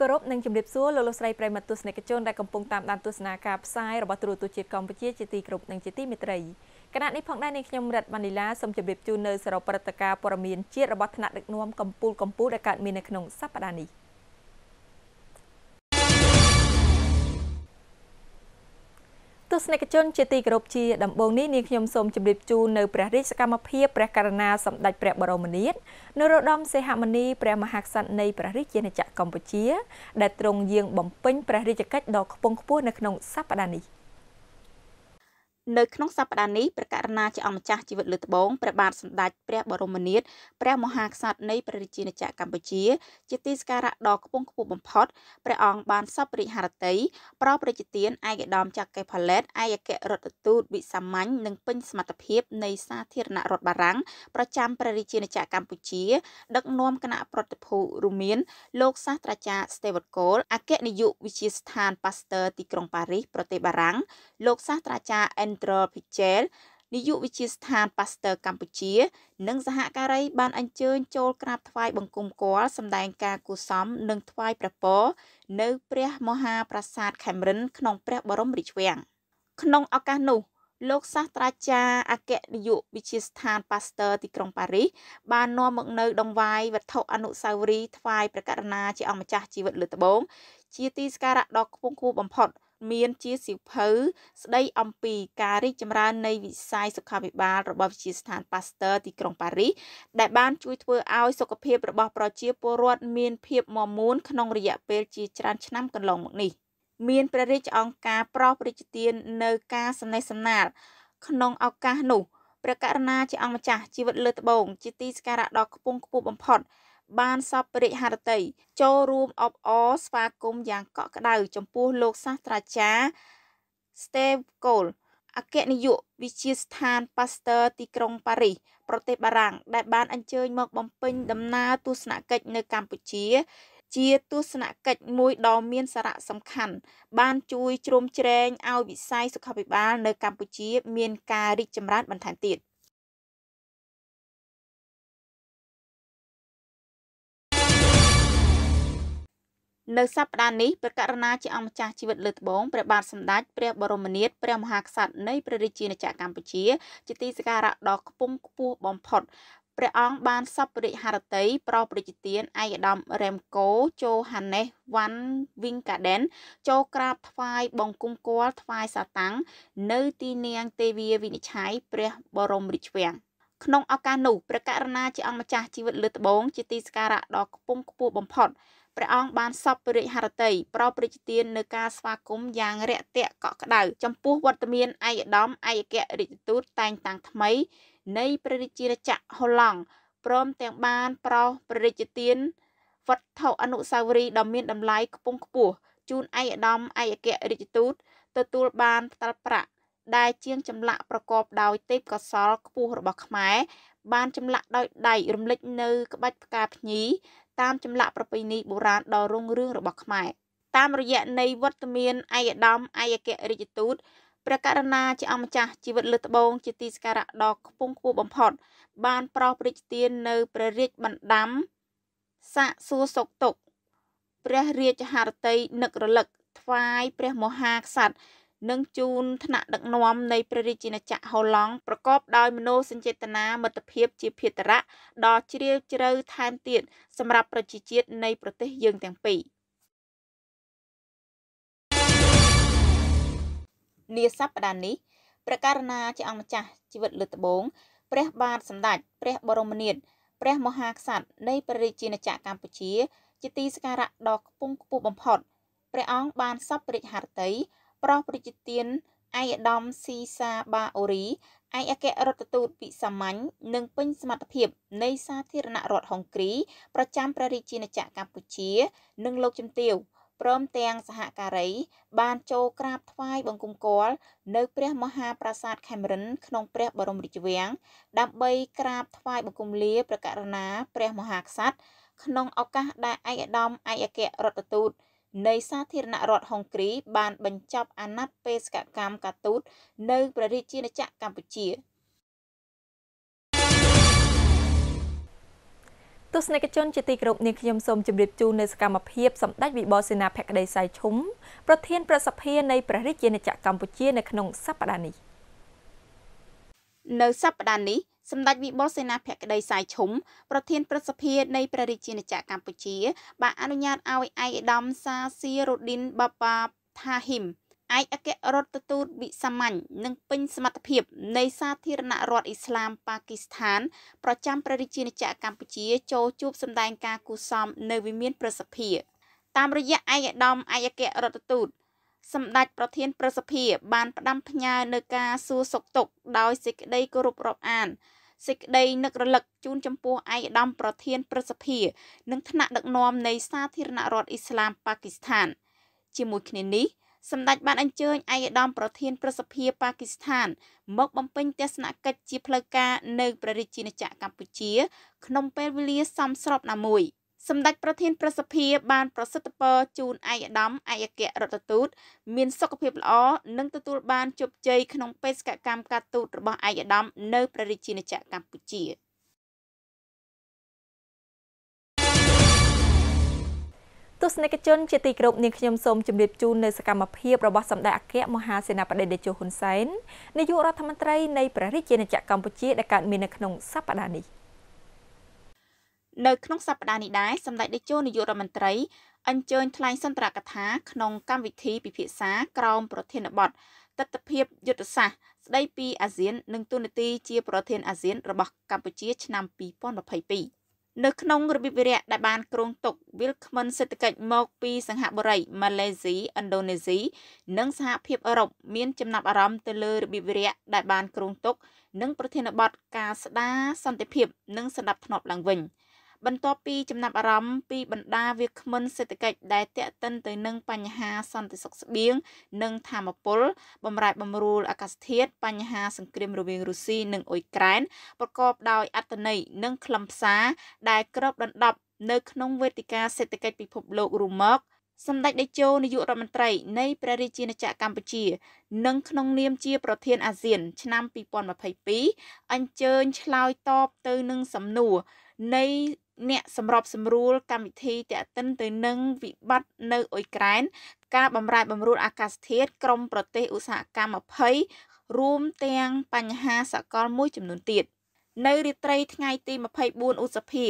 គោរពនិងជម្រាបសួរលោកលោកស្រីប្រិមត្តទស្សនិកជនដែលកំពុងតាមដានទស្សនាការផ្សាយរបស់ទូរទស្សន៍ជាតិកម្ពុជាជាទីគោរពនិងជាទីមេត្រីគណៈនេះផងដែរនេះខ្ញុំរិទ្ធវណ្ណីឡាសូមជម្រាបជូននៅសរុបព្រឹត្តិការណ៍ព័ត៌មានជាតិរបស់ថ្នាក់ដឹកនាំកម្ពុជាកម្ពុជាដែលកើតមាននៅក្នុងសប្តាហ៍នេះ។ទស្សនិកជនជាទីគោរពជាដំបូងនេះនាងខ្ញុំសូមជម្រាបជូននៅព្រះរាជសកម្មភាពព្រះករណាសម្ដេចព្រះបរមនាថនរោត្តមសីហមុនីព្រះមហាក្សត្រនៃព្រះរាជាណាចក្រកម្ពុជាដែលទ្រង់យាងបំពេញព្រះរាជកិច្ចដ៏ខ្ពង់ខ្ពស់នៅក្នុងសប្តាហ៍នេះ។នៅក្នុងសប្តាហ៍នេះព្រះករណាជាអង្គម្ចាស់ជីវិតលើត្បូងព្រះបាទសម្ដេចព្រះបរមនាថព្រះមហាក្សត្រនៃព្រះរាជាណាចក្រកម្ពុជាជាទីសក្ការៈដ៏ខ្ពង់ខ្ពស់បំផុតព្រះអង្គបានសពរិហារតីប្រោប្រជាទានឯកឧត្តមចក្រេផលេតឯកអគ្គរដ្ឋទូតវិសាមញ្ញនិងពេញសមត្ថភាព នៃសាធារណរដ្ឋបារាំង ប្រចាំព្រះរាជាណាចក្រកម្ពុជាដឹកនាំគណៈប្រតិភូរួមមានលោកសាស្ត្រាចារ្យ Stewart Cole អគ្គនាយកវិទ្យាស្ថាន Pasteur ទីក្រុងប៉ារីសប្រទេសបារាំងលោកសាស្ត្រាចារ្យ Central Pichel នាយកវិទ្យាស្ថាន Pasteur កម្ពុជា និង សហការី បាន អញ្ជើញចូលក្រាប ថ្វាយបង្គំគាល់សម្ដែងការគូសំនិងថ្វាយព្រះពរនៅ ព្រះ មហាប្រាសាទខេមរិនក្នុង ព្រះបរមរាជវាំងក្នុងឱកាសនោះលោកសាស្ត្រាចារ្យអគ្គនាយក វិទ្យាស្ថានប៉ាស្ទ័រទីក្រុងប៉ារីសបាននាំមកនៅដង្វាយវត្ថុអនុស្សាវរីយ៍ថ្វាយព្រះករុណាជាអង្គម្ចាស់ជីវិត លើត្បូងជាទីសក្ការៈដ៏ខ្ពង់ខ្ពស់បំផុតមានជាសៀវភៅ ស្ដីអំពីការរីកចម្រើននៃវិស័យសុខាភិបាលរបស់វិទ្យាស្ថាន Pasteur ទីក្រុងប៉ារីសដែលបានជួយធ្វើឲ្យសុខភាពរបស់ប្រជាពលរដ្ឋមានភាពមមួនក្នុងរយៈពេលជាច្រើនឆ្នាំកន្លងមកនេះមានព្រះរាជអង្គការប្រោសព្រះរាជទាននៅការសំណេះសំណាលក្នុងឱកាសនោះព្រះករណាជាអង្គម្ចាស់ជីវិតលើត្បូងជាទីសក្ការៈដ៏ខ្ពង់ខ្ពស់បំផុតបានសពរិទ្ធហរតីចូលរួមអបអរស្វាគមន៍យ៉ាងកក់ក្ដៅចំពោះលោកសាស្ត្រាចារ្យ Steve Cole អគ្គនាយកវិទ្យាស្ថានប៉ាស្ទ័រទីក្រុងប៉ារីសប្រទេសបារាំងដែលបានអញ្ជើញមកបំពេញដំណើរទស្សនកិច្ចនៅកម្ពុជា ជាទស្សនកិច្ចមួយដ៏មាន សារៈសំខាន់ បានជួយជ្រោមជ្រែងឲ្យវិស័យសុខាភិបាលនៅកម្ពុជា មាន ការរីកចម្រើនបន្ថែមទៀត។នៅសប្តាហ៍នេះព្រះករណាជាអង្គម្ចាស់ជីវិតលើត្បូងព្រះបាទសម្ដេចព្រះបរមនាថព្រះមហាក្សត្រនៃព្រះរាជាណាចក្រកម្ពុជាជាទីសក្ការៈដ៏ខ្ពង់ខ្ពស់បំផុតព្រះអង្គបានសពរិហរតីប្រោប្រជាទានឯកឧត្តមរេមកូចូហាណេសវ៉ាន់វីងកាដែនចូលក្រាបថ្វាយបង្គំគាល់ថ្វាយសាតាំងនៅទីនាងទេវាវិនិច្ឆ័យព្រះបរមរាជវាំងក្នុងឱកាសនោះព្រះករណាជាអង្គម្ចាស់ជីវិតលើត្បូងជាទីសក្ការៈដ៏ខ្ពង់ខ្ពស់បំផុតព្រះអង្គបានសពរាជហឫទ័យប្រោប្រជទាននៅការស្វាគមន៍យ៉ាងរាក់ទាក់កក់ក្ដៅចំពោះវត្តមានឯកឧត្តមឯកអគ្គរដ្ឋទូតតែងតាំងថ្មី នៃព្រះរាជាណាចក្រហូឡង់ព្រមទាំងបានប្រោប្រជទានវត្ថុអនុស្សាវរីយ៍ដ៏មានតម្លៃខ្ពង់ខ្ពស់ជូនឯកឧត្តមឯកអគ្គរដ្ឋទូតទទួលបានផ្ដាល់ប្រាក់ដែលជាងចម្លាក់ប្រកបដោយទេពកោសលខ្ពស់របស់ខ្មែរបានចម្លាក់ដោយដៃរំលេចនៅក្បាច់ផ្កាភ្ញីតាមចម្លាក់ប្រពៃណីបុរាណដ៏រុងរឿងរបស់ខ្មែរតាមរយៈនៃវត្តមានឯកឧត្តមឯកអគ្គរដ្ឋទូតព្រះករណាជាអម្ចាស់ជីវិតលើត្បូងជាទីសក្ការៈដ៏ខ្ពង់ខ្ពស់បំផុតបាន ប្រោសព្រះរាជទាននៅព្រះរាជបណ្ដាំសាកសួរសុកទុកព្រះរាជហឫទ័យនឹករលឹកថ្វាយព្រះមហាក្សត្រនិងជូនថ្នាក់ដឹកនាំនៃព្រះរាជាណាចក្រហូឡង់ប្រកបដោយមនោសញ្ចេតនាមិត្តភាពជាភារៈដ៏ជ្រាលជ្រៅថែមទៀតសម្រាប់ ប្រជាជាតិនៃ ប្រទេសយើងទាំងពីរនាសប្តាហ៍នេះព្រះករណាជាអង្គម្ចាស់ជីវិតលើត្បូងព្រះ បាទសម្ដេចព្រះ បរមនាថព្រះ មហាក្សត្រនៃព្រះរាជាណាចក្រកម្ពុជា ជាទីសក្ការៈដ៏ខ្ពង់ខ្ពស់បំផុតព្រះអង្គបានសពរិច្ចហឫទ័យប្រុសប្រជាទានឯកឧត្តមស៊ីសាបាអូរីឯកអគ្គរដ្ឋទូតពិសាមញ្ញនិងពេញសមត្ថភាពនៃសាធារណរដ្ឋហុងគ្រីប្រចាំព្រះរាជាណាចក្រកម្ពុជានិងលោកជំទាវព្រមទាំង សហការី បានចូលក្រាបថ្វាយបង្គំគាល់នៅ ព្រះ មហាប្រាសាទខេមរិន ក្នុងព្រះបរមរាជវាំងដើម្បីក្រាប ថ្វាយបង្គំលាព្រះករុណាព្រះមហាក្សត្រក្នុងឱកាសដែលឯកឧត្តមឯកអគ្គរដ្ឋទូតនៃសាធារណរដ្ឋហុងគ្រីបានបញ្ចប់អាណត្តិបេសកកម្មកាទូតនៅព្រះរាជាណាចក្រកម្ពុជាទស្សនិកជនជាទីគោរពនាងខ្ញុំសូមជម្រាបជូននៅសកម្មភាពសម្ដេចវិបលសេនាភក្តីសៃឈុំប្រធានប្រសិទ្ធិនៃព្រះរាជាណាចក្រកម្ពុជានៅក្នុងសប្តាហ៍នេះនៅសប្តាហ៍នេះសម្ដេចវិបុលសេនាភក្តីសាយឈុំប្រធានប្រសិទ្ធិនៃព្រះរាជាណាចក្រកម្ពុជា បានអនុញ្ញាតឲ្យឯកឧត្តមសាសៀរ៉ូឌីនបាបាថាហ៊ីមឯកអគ្គរដ្ឋទូតវិសាមញ្ញនិងពេញសមត្ថភាព នៃសាធារណរដ្ឋអ៊ីស្លាមប៉ាគីស្ថាន ប្រចាំព្រះរាជាណាចក្រកម្ពុជា ចូលជួប សម្ដែង ការគូសមនៅវិមាន ប្រសិទ្ធិតាមរយៈឯកឧត្តមឯកអគ្គរដ្ឋទូតសម្ដេចប្រធាន ប្រសិទ្ធិបានផ្ដាំផ្ញើនៅការសួរសុខទុក្ខដោយសេចក្តីគោរពរាប់អានសេចក្តីនឹករលឹកជូនចំពោះឯកឧត្តមប្រធានប្រសិទ្ធិនិងថ្នាក់ដឹកនាំនៃសាធារណរដ្ឋអ៊ីស្លាមប៉ាគីស្ថាន ជាមួយគ្នានេះសម្ដេចបានអញ្ជើញឯកឧត្តមប្រធានប្រសិទ្ធិប៉ាគីស្ថាន មកបំពេញទស្សនកិច្ចជាផ្លូវការនៅព្រះរាជាណាចក្រកម្ពុជា ក្នុងពេលវេលាសមស្របណាមួយ។សម្ដេចប្រធានប្រសិទ្ធិបានប្រសិទ្ធពរជូនឯកឧត្តមឯកអគ្គរដ្ឋទូត មានសុខភាពល្អនិងទទួលបានជោគជ័យក្នុងបេសកកម្មការទូតរបស់ឯកឧត្តមនៅព្រះរាជាណាចក្រកម្ពុជាទស្សនិកជនជាទីគោរពនាងខ្ញុំសូមជម្រាបជូននៅសកម្មភាពរបស់សម្ដេចអគ្គមហាសេនាបតីតេជោហ៊ុនសែននាយករដ្ឋមន្ត្រី នៃព្រះរាជាណាចក្រកម្ពុជាដែលកើតមាននៅក្នុងសប្តាហ៍នេះ។នៅក្នុងសប្តាហ៍នេះដែរសម្ដេចតេជោនាយករដ្ឋមន្ត្រីអញ្ជើញថ្លែងសន្ទរកថាក្នុងកម្មវិធីពិភាក្សាក្រោមប្រធានបទទស្សនវិជ្ជាយុទ្ធសាស្ត្រស្ដីពីអាស៊ាននិងទូនាទីជាប្រធានអាស៊ានរបស់កម្ពុជាឆ្នាំ2022នៅក្នុងរបៀបវិរៈដែលបានគ្រោងទុកវិលក្មិនសេដ្ឋកិច្ចមកពីសង្ហបុរីម៉ាឡេស៊ីឥណ្ឌូនេស៊ីនិងសហភាពអឺរ៉ុបមានចំណាប់អារម្មណ៍ទៅលើរបៀបវិរៈដែលបានគ្រោងទុកនិងប្រធានបទការស្ដារសន្តិភាពនិងសណ្ដាប់ធ្នាប់ឡើងវិញ។បន្ទាប់ពីចំណាប់អារម្មណ៍ពីបណ្ដាវាគ្មិនសេដ្ឋកិច្ចដែលតេតិនទៅនឹងបញ្ហាសន្តិសុខស្បៀងនិងធម្មពលបំរែបំរួលអាកាសធាតុបញ្ហាសង្គ្រាមរវាងរុស្ស៊ីនិងអ៊ុយក្រែនប្រកបដោយអត្តន័យនិងខ្លឹមសារដែលគ្របដណ្ដប់នៅក្នុងវេទិកាសេដ្ឋកិច្ចពិភពលោករូមកសម្ដេចតេជោនាយករដ្ឋមន្ត្រី នៃព្រះរាជាណាចក្រកម្ពុជា និងក្នុងនាមជាប្រធានអាស៊ានឆ្នាំ2022អញ្ជើញឆ្លើយតបទៅនឹងសំណួរនៃអ្នកសម្របសម្រួលកម្មវិធីតេតិន ទៅនឹងវិបត្តិនៅអ៊ុយក្រែន ការបំរែបំរួលអាកាសធាតុក្រមប្រទេសឧស្សាហកម្ម20រួមទាំងបញ្ហាសកលមួយចំនួនទៀតនៅរាត្រីថ្ងៃទី24ឧសភា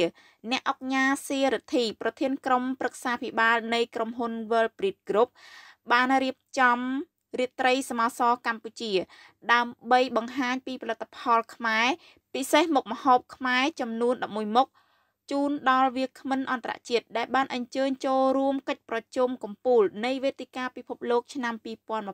អ្នកអង្គការសេរដ្ឋីប្រធាន ក្រុមប្រឹក្សាភិបាលនៃក្រុមហ៊ុន World Breed Group បានរៀបចំរាត្រីសមាសរកម្ពុជាដើម្បីបង្ហាញពីផលិតផលខ្មែរពិសេស មុខម្ហូបខ្មែរចំនួន11មុខជូនដល់វាគ្មិនអន្តរជាតិដែលបានអញ្ជើញចូលរួមកិច្ចប្រជុំកំពូលនៃវេទិកាពិភពលោក ឆ្នាំ2022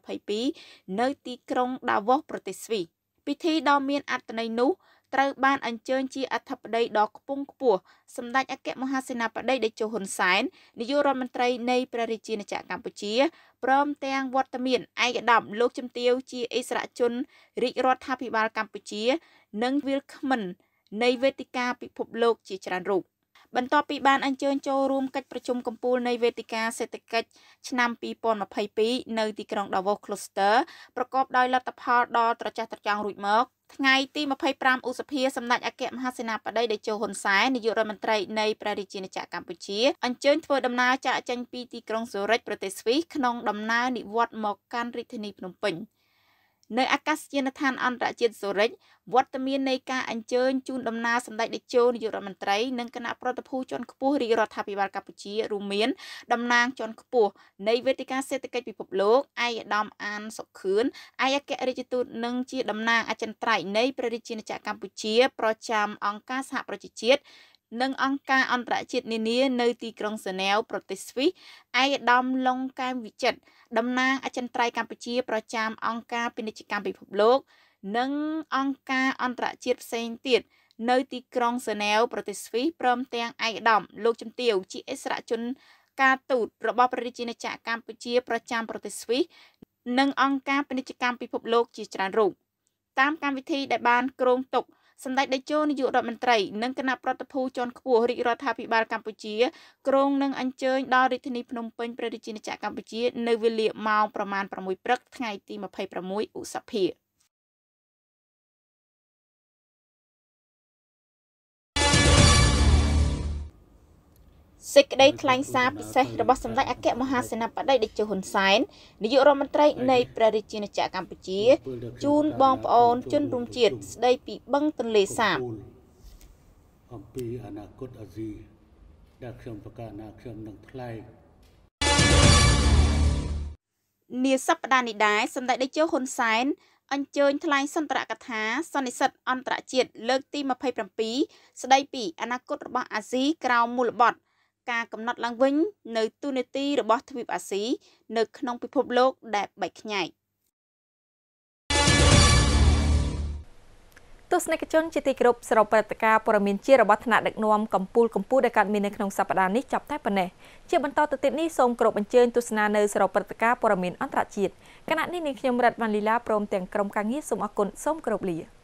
នៅទីក្រុង Davos ប្រទេសស្វីសពិធីដ៏មានអត្ថន័យនោះត្រូវបានអញ្ជើញជាអធិបតីដ៏ខ្ពង់ខ្ពស់សម្ដេចអគ្គមហាសេនាបតីតេជោហ៊ុនសែននាយករដ្ឋមន្ត្រីនៃព្រះរាជាណាចក្រកម្ពុជាព្រមទាំងវត្តមានឯកឧត្តមលោកជំទាវជាអិសរាជជនរាជរដ្ឋាភិបាលកម្ពុជា និងវិលក្មិននៃវេទិកាពិភពលោកជាច្រើនរូបបន្ទាប់ពីបានអញ្ជើញចូលរួមកិច្ចប្រជុំកំពូលនៃវេទិកាសេដ្ឋកិច្ចឆ្នាំ2022នៅទីក្រុង Davos Cluster ប្រកបដោយលទ្ធផលដ៏ត្រចះត្រចង់រួចមកថ្ងៃទី25ឧសភាសម្ដេចអគ្គមហាសេនាបតីតេជោហ៊ុនសែននាយករដ្ឋមន្ត្រីនៃព្រះរាជាណាចក្រកម្ពុជាអញ្ជើញធ្វើដំណើរចាកចេញពីទីក្រុងស៊ូរិចប្រទេសស្វីសក្នុងដំណើរនិវត្តន៍មកកាន់រាជធានីភ្នំពេញ។នៅអាកាសយានដ្ឋានអន្តរជាតិសូរិចវត្តមាននៃការអញ្ជើញជូនដំណើរសម្ដេចតេជោនាយករដ្ឋមន្ត្រីនិងគណៈប្រតិភូជាន់ខ្ពស់រាជរដ្ឋាភិបាលកម្ពុជារួមមានតំណាងជាន់ខ្ពស់នៃវេទិកាសេដ្ឋកិច្ចពិភពលោកឯកឧត្តមអានសុខឿនឯកអគ្គរដ្ឋទូតនិងជាតំណាងអចិន្ត្រៃយ៍នៃព្រះរាជាណាចក្រកម្ពុជា ប្រចាំអង្គការសហប្រជាជាតិនិងអង្គការអន្តរជាតិនានានៅទីក្រុងហ្សណែវប្រទេសស្វីសឯកឧត្តមលងកែមវិចិត្រតំណាងអចិន្ត្រៃយ៍កម្ពុជាប្រចាំអង្គការពាណិជ្ជកម្មពិភពលោក និងអង្គការអន្តរជាតិផ្សេងទៀតនៅ ទីក្រុងហ្សណែវប្រទេសស្វីសព្រមទាំងឯកឧត្តមលោកជំទាវជាអិសរាជជន ការទូតរបស់ ព្រះរាជាណាចក្រកម្ពុជា ប្រចាំប្រទេសស្វីសនិងអង្គការពាណិជ្ជកម្មពិភពលោកជាច្រើនរូបតាមកម្មវិធី ដែលបានគ្រោងទុកសម្ដេចតេជោនាយករដ្ឋមន្ត្រីនិងគណៈប្រតិភូជាន់ខ្ពស់រាជរដ្ឋាភិបាលកម្ពុជាក្រុងនឹងអញ្ជើញដល់រាជធានីភ្នំពេញព្រះរាជាណាចក្រកម្ពុជានៅវេលាម៉ោងប្រមាណ6ព្រឹកថ្ងៃទី26ឧសភាសេចក្តីថ្លែងសារពិសេសរបស់សម្ដេចអគ្គមហាសេនាបតីតេជោហ៊ុនសែននាយករដ្ឋមន្ត្រីនៃព្រះរាជាណាចក្រកម្ពុជា ជូនបងប្អូនជនរួមជាតិស្ដីពីបឹងទន្លេសាបអំពីអនាគតអាស៊ីដែលខ្ញុំប្រកាសថាខ្ញុំនឹងថ្លែងនាសប្តាហ៍នេះដែរសម្ដេចតេជោហ៊ុនសែន អញ្ជើញថ្លែងសន្ទរកថាសន្និសិទអន្តរជាតិលើកទី27ស្ដីពីអនាគតរបស់អាស៊ីក្រៅមូលបត្រការកំណត់ឡើងវិញ នៅ ទូនេតិរបស់ទ្វីបអាស៊ីនៅក្នុងពិភពលោកដែលបែកខ្ញែកទស្សនិកជនជាទីគោរពសរុបព្រឹត្តិការណ៍ព័ត៌មានជារបស់ថ្នាក់ដឹកនាំកម្ពុជាកម្ពុជាដែលកើតមាននៅក្នុងសប្តាហ៍នេះចប់តែប៉ុណ្ណេះជាបន្តទៅទៀតនេះសូមគោរពអញ្ជើញទស្សនានៅសរុបព្រឹត្តិការណ៍ព័ត៌មានអន្តរជាតិគណៈនេះនាងខ្ញុំរិតវ៉ាន់លីឡាព្រមទាំងក្រុមការងារសូមអរគុណសូមគោរពលា